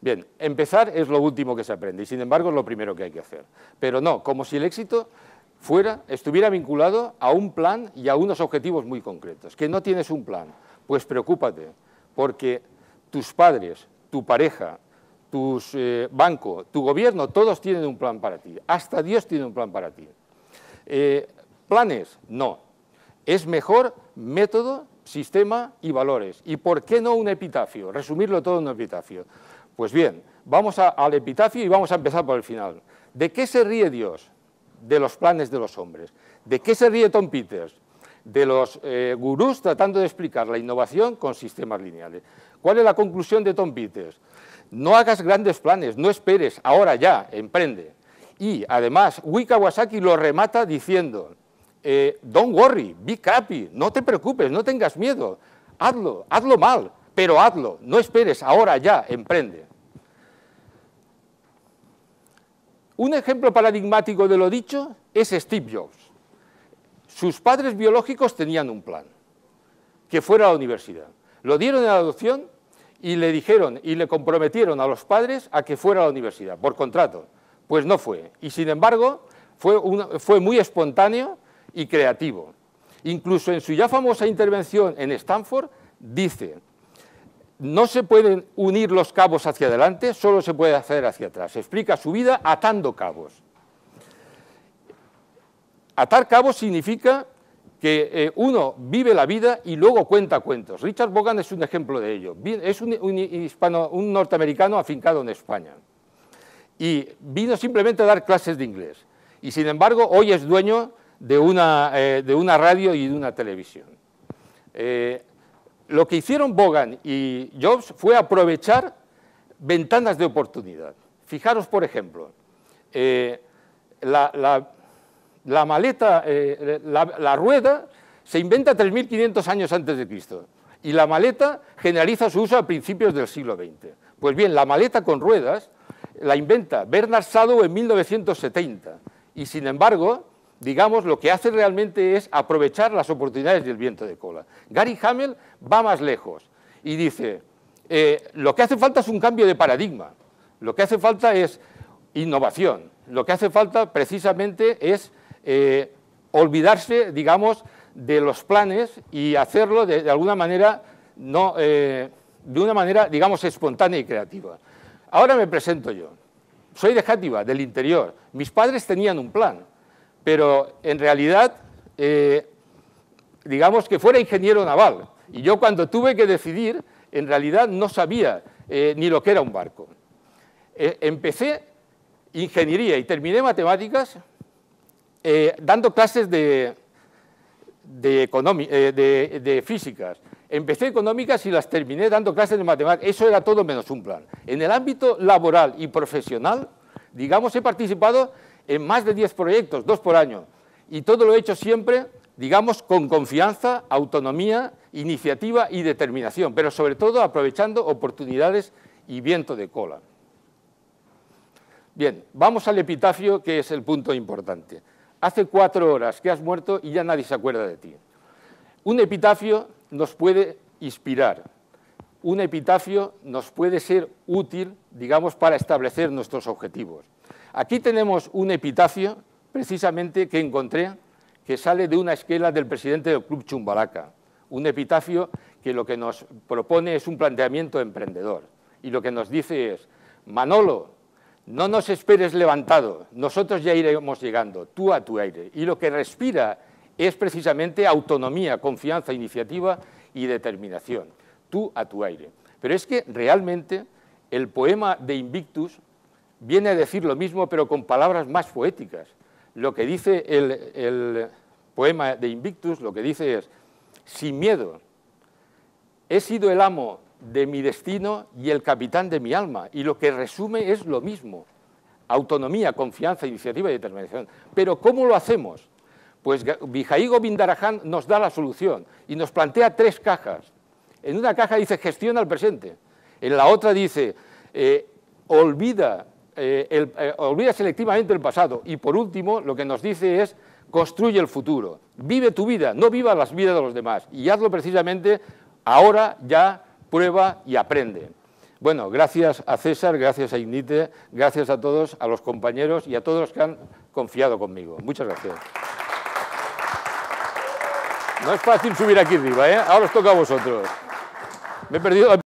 Bien, empezar es lo último que se aprende y sin embargo es lo primero que hay que hacer. Pero no, como si el éxito fuera, estuviera vinculado a un plan y a unos objetivos muy concretos. Que no tienes un plan, pues preocúpate, porque tus padres, tu pareja, tu eh, banco, tu gobierno, todos tienen un plan para ti. Hasta Dios tiene un plan para ti. Eh, ¿Planes? No. Es mejor método, sistema y valores. ¿Y por qué no un epitafio? Resumirlo todo en un epitafio. Pues bien, vamos al epitafio y vamos a empezar por el final. ¿De qué se ríe Dios? De los planes de los hombres. ¿De qué se ríe Tom Peters? De los eh, gurús tratando de explicar la innovación con sistemas lineales. ¿Cuál es la conclusión de Tom Peters? No hagas grandes planes, no esperes, ahora ya, emprende. Y además, wika Kawasaki lo remata diciendo, eh, don't worry, be happy, no te preocupes, no tengas miedo, hazlo, hazlo mal, pero hazlo, no esperes, ahora ya, emprende. Un ejemplo paradigmático de lo dicho es Steve Jobs. Sus padres biológicos tenían un plan, que fuera a la universidad. Lo dieron en adopción y le dijeron y le comprometieron a los padres a que fuera a la universidad, por contrato. Pues no fue. Y sin embargo, fue, fue muy espontáneo y creativo. Incluso en su ya famosa intervención en Stanford dice, no se pueden unir los cabos hacia adelante, solo se puede hacer hacia atrás. Explica su vida atando cabos. Atar cabos significa que eh, uno vive la vida y luego cuenta cuentos. Richard Bogan es un ejemplo de ello. Es un, norteamericano afincado en España y vino simplemente a dar clases de inglés. Y sin embargo, hoy es dueño de una, eh, de una radio y de una televisión. Eh, lo que hicieron Bogan y Jobs fue aprovechar ventanas de oportunidad. Fijaros, por ejemplo, eh, la, maleta, eh, la, rueda se inventa 3.500 años antes de Cristo y la maleta generaliza su uso a principios del siglo XX. Pues bien, la maleta con ruedas la inventa Bernard Sadow en 1970 y sin embargo digamos, lo que hace realmente es aprovechar las oportunidades del viento de cola. Gary Hamel va más lejos y dice, eh, lo que hace falta es un cambio de paradigma, lo que hace falta es innovación, lo que hace falta precisamente es eh, olvidarse, digamos, de los planes y hacerlo de, alguna manera, no, eh, de una manera, digamos, espontánea y creativa. Ahora me presento yo. Soy de Játiva, del interior. Mis padres tenían un plan pero en realidad, eh, digamos que fuera ingeniero naval. Y yo cuando tuve que decidir, en realidad no sabía eh, ni lo que era un barco. Eh, empecé ingeniería y terminé matemáticas dando clases de, de, de, de físicas. Empecé económicas y las terminé dando clases de matemáticas. Eso era todo menos un plan. En el ámbito laboral y profesional, digamos, he participado en más de 10 proyectos, dos por año, y todo lo he hecho siempre, digamos, con confianza, autonomía, iniciativa y determinación, pero sobre todo aprovechando oportunidades y viento de cola. Bien, vamos al epitafio, que es el punto importante. Hace cuatro horas que has muerto y ya nadie se acuerda de ti. Un epitafio nos puede inspirar, un epitafio nos puede ser útil, digamos, para establecer nuestros objetivos. Aquí tenemos un epitafio, precisamente, que encontré, que sale de una esquela del presidente del Club Chumbalaca, Un epitafio que lo que nos propone es un planteamiento emprendedor. Y lo que nos dice es, Manolo, no nos esperes levantado, nosotros ya iremos llegando, tú a tu aire. Y lo que respira es precisamente autonomía, confianza, iniciativa y determinación, tú a tu aire. Pero es que realmente el poema de Invictus viene a decir lo mismo, pero con palabras más poéticas. Lo que dice el, poema de Invictus, lo que dice es, sin miedo, he sido el amo de mi destino y el capitán de mi alma, y lo que resume es lo mismo, autonomía, confianza, iniciativa y determinación. Pero ¿cómo lo hacemos? Pues Vijay Govindarajan nos da la solución y nos plantea tres cajas. En una caja dice gestiona el presente, en la otra dice eh, olvida eh, eh, olvida selectivamente el pasado y por último lo que nos dice es construye el futuro, vive tu vida, no viva las vidas de los demás y hazlo precisamente ahora ya prueba y aprende. Bueno, gracias a César, gracias a Ignite, gracias a todos, a los compañeros y a todos los que han confiado conmigo. Muchas gracias. No es fácil subir aquí arriba, ¿eh? Ahora os toca a vosotros. Me he perdido